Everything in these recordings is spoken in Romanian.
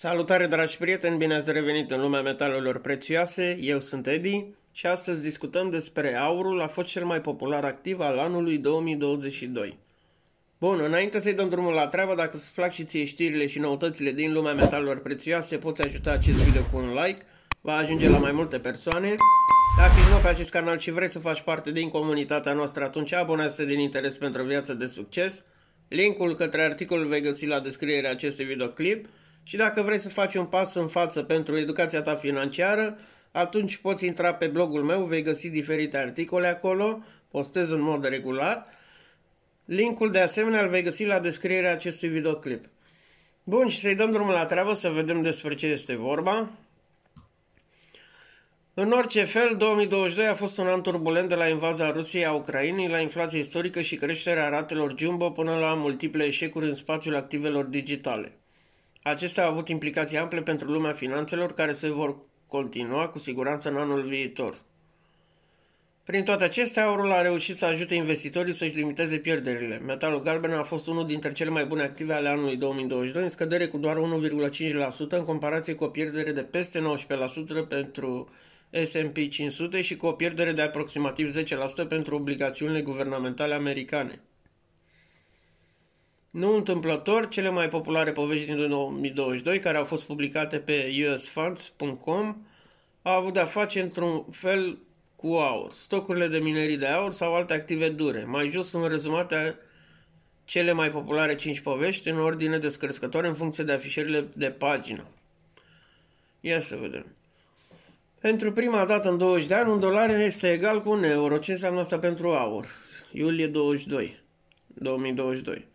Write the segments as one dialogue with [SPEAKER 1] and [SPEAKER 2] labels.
[SPEAKER 1] Salutare dragi prieteni, bine ați revenit în lumea metalelor prețioase, eu sunt Edi și astăzi discutăm despre aurul, a fost cel mai popular activ al anului 2022. Bun, înainte să-i dăm drumul la treabă, dacă îți plac și ție știrile și noutățile din lumea metalelor prețioase, poți ajuta acest video cu un like, va ajunge la mai multe persoane. Dacă ești nou pe acest canal și vrei să faci parte din comunitatea noastră, atunci abonează-te din interes pentru viață de succes. Linkul către articolul vei găsi la descrierea acestui videoclip și dacă vrei să faci un pas în față pentru educația ta financiară, atunci poți intra pe blogul meu, vei găsi diferite articole acolo, postez în mod regulat. Linkul de asemenea îl vei găsi la descrierea acestui videoclip. Bun, și să-i dăm drumul la treabă să vedem despre ce este vorba. În orice fel, 2022 a fost un an turbulent de la invazia Rusiei a Ucrainei, la inflație istorică și creșterea ratelor jumbo până la multiple eșecuri în spațiul activelor digitale. Acestea au avut implicații ample pentru lumea finanțelor care se vor continua cu siguranță în anul viitor. Prin toate acestea, aurul a reușit să ajute investitorii să-și limiteze pierderile. Metalul galben a fost unul dintre cele mai bune active ale anului 2022, în scădere cu doar 1,5% în comparație cu o pierdere de peste 19% pentru S&P 500 și cu o pierdere de aproximativ 10% pentru obligațiunile guvernamentale americane. Nu întâmplător, cele mai populare povești din 2022, care au fost publicate pe usfunds.com, au avut de-a face într-un fel cu aur, stocurile de minerii de aur sau alte active dure. Mai jos sunt rezumate cele mai populare 5 povești în ordine descrescătoare în funcție de afișările de pagină. Ia să vedem. Pentru prima dată în 20 de ani, un dolar este egal cu un euro. Ce înseamnă asta pentru aur? Iulie 22, 2022.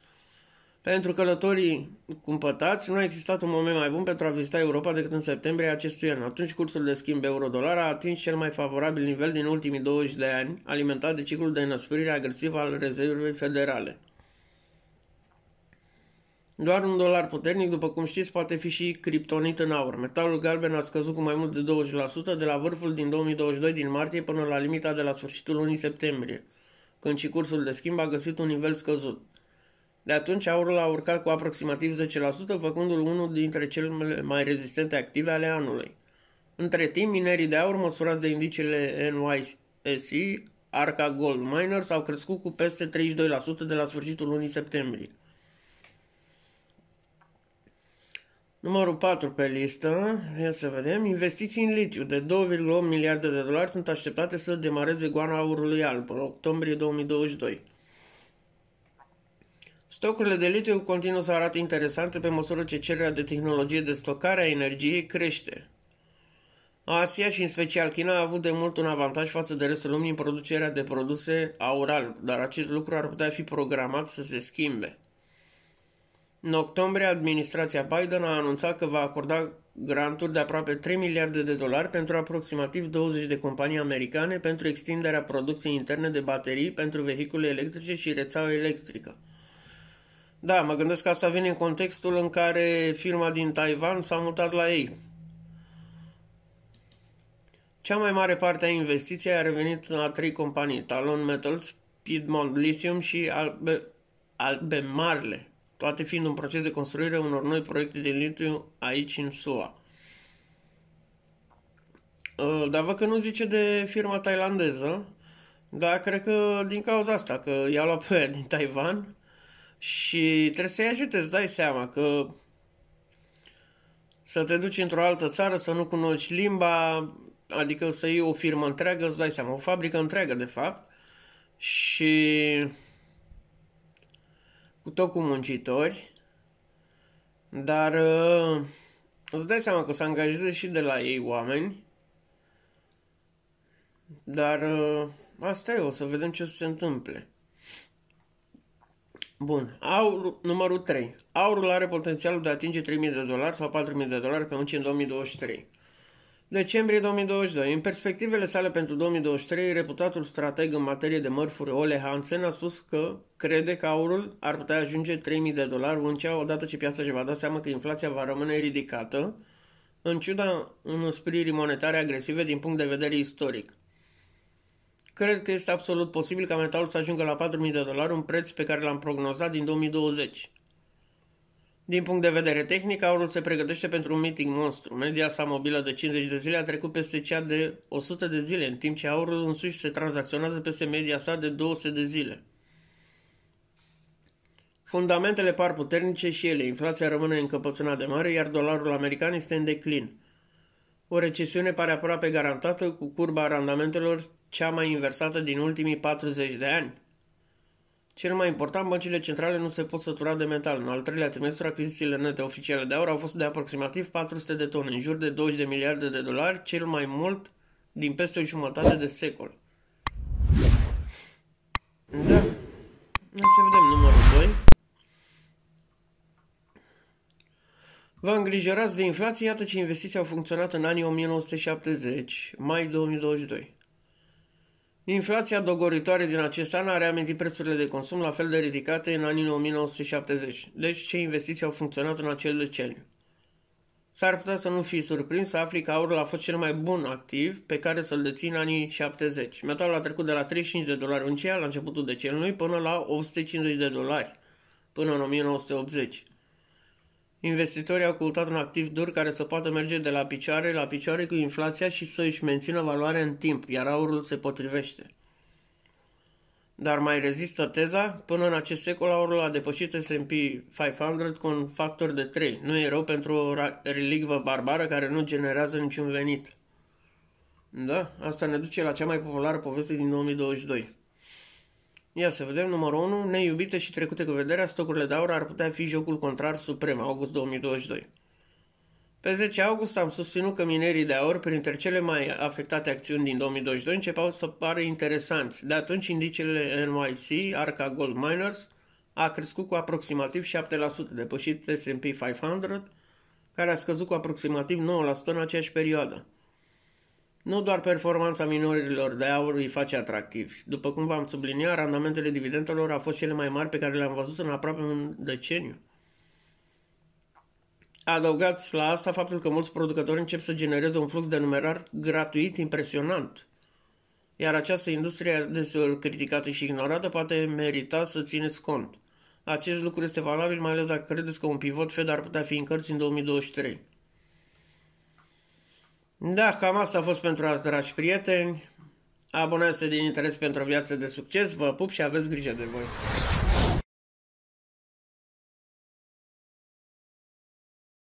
[SPEAKER 1] Pentru călătorii cumpătați, nu a existat un moment mai bun pentru a vizita Europa decât în septembrie acestui an. Atunci cursul de schimb euro-dolar a atins cel mai favorabil nivel din ultimii 20 de ani, alimentat de ciclul de înăsprire agresivă al rezervei federale. Doar un dolar puternic, după cum știți, poate fi și criptonit în aur. Metalul galben a scăzut cu mai mult de 20% de la vârful din 2022 din martie până la limita de la sfârșitul lunii septembrie, când și cursul de schimb a găsit un nivel scăzut. De atunci, aurul a urcat cu aproximativ 10%, făcându-l unul dintre cele mai rezistente active ale anului. Între timp, minerii de aur, măsurați de indiciile NYSE, Arca Gold Miners, au crescut cu peste 32% de la sfârșitul lunii septembrie. Numărul 4 pe listă, ia să vedem, investiții în litiu de 2,8 miliarde de dolari sunt așteptate să demareze goana aurului alb în octombrie 2022. Stocurile de litiu continuă să arate interesante pe măsură ce cererea de tehnologie de stocare a energiei crește. Asia și în special China a avut de mult un avantaj față de restul lumii în producerea de produse aural, dar acest lucru ar putea fi programat să se schimbe. În octombrie, administrația Biden a anunțat că va acorda granturi de aproape 3 miliarde de dolari pentru aproximativ 20 de companii americane pentru extinderea producției interne de baterii pentru vehicule electrice și rețeaua electrică. Da, mă gândesc că asta vine în contextul în care firma din Taiwan s-a mutat la ei. Cea mai mare parte a investiției a revenit la trei companii, Talon Metals, Piedmont Lithium și Albe, Albe Marle, toate fiind un proces de construire unor noi proiecte de litiu aici în SUA. Ă, dar vă că nu zice de firma tailandeză, dar cred că din cauza asta, că i-a luat pe din Taiwan și trebuie să-i ajute, îți dai seama că să te duci într-o altă țară, să nu cunoști limba, adică să iei o firmă întreagă, îți dai seama, o fabrică întreagă, de fapt, și cu tot cu muncitori, dar uh, îți dai seama că să angajeze și de la ei oameni, dar uh, asta e, o să vedem ce o să se întâmple. Bun. Aur, numărul 3. Aurul are potențialul de a atinge 3.000 de dolari sau 4.000 de dolari pe unci în 2023. Decembrie 2022. În perspectivele sale pentru 2023, reputatul strateg în materie de mărfuri Ole Hansen a spus că crede că aurul ar putea ajunge 3.000 de dolari uncea odată ce piața își va da seama că inflația va rămâne ridicată, în ciuda înăspririi monetare agresive din punct de vedere istoric. Cred că este absolut posibil ca metalul să ajungă la 4.000 de dolari, un preț pe care l-am prognozat din 2020. Din punct de vedere tehnic, aurul se pregătește pentru un meeting monstru. Media sa mobilă de 50 de zile a trecut peste cea de 100 de zile, în timp ce aurul însuși se tranzacționează peste media sa de 200 de zile. Fundamentele par puternice și ele. Inflația rămâne încăpățânat de mare, iar dolarul american este în declin o recesiune pare aproape garantată cu curba randamentelor cea mai inversată din ultimii 40 de ani. Cel mai important, băncile centrale nu se pot sătura de metal. În al treilea trimestru, achizițiile nete oficiale de aur au fost de aproximativ 400 de tone, în jur de 20 de miliarde de dolari, cel mai mult din peste o jumătate de secol. Da. să vedem numărul 2. Vă îngrijorați de inflație, iată ce investiții au funcționat în anii 1970, mai 2022. Inflația dogoritoare din acest an a reamintit prețurile de consum la fel de ridicate în anii 1970, deci ce investiții au funcționat în acel deceniu. S-ar putea să nu fi surprins să afli că aurul a fost cel mai bun activ pe care să-l deții în anii 70. Metalul a trecut de la 35 de dolari uncia la începutul decenului până la 850 de dolari până în 1980. Investitorii au căutat un activ dur care să poată merge de la picioare la picioare cu inflația și să își mențină valoarea în timp, iar aurul se potrivește. Dar mai rezistă teza? Până în acest secol aurul a depășit S&P 500 cu un factor de 3. Nu e rău pentru o relicvă barbară care nu generează niciun venit. Da, asta ne duce la cea mai populară poveste din 2022. Ia să vedem, numărul 1, neiubite și trecute cu vederea, stocurile de aur ar putea fi jocul contrar suprem, august 2022. Pe 10 august am susținut că minerii de aur, printre cele mai afectate acțiuni din 2022, începeau să pară interesanți. De atunci, indicele NYC, Arca Gold Miners, a crescut cu aproximativ 7%, depășit S&P 500, care a scăzut cu aproximativ 9% în aceeași perioadă. Nu doar performanța minorilor de aur îi face atractiv. După cum v-am subliniat, randamentele dividendelor au fost cele mai mari pe care le-am văzut în aproape un deceniu. Adăugați la asta faptul că mulți producători încep să genereze un flux de numerar gratuit impresionant. Iar această industrie deseori criticată și ignorată poate merita să țineți cont. Acest lucru este valabil mai ales dacă credeți că un pivot Fed ar putea fi în cărți în 2023. Da, cam asta a fost pentru azi, dragi prieteni. abonați vă din interes pentru o viață de succes, vă pup și aveți grijă de voi.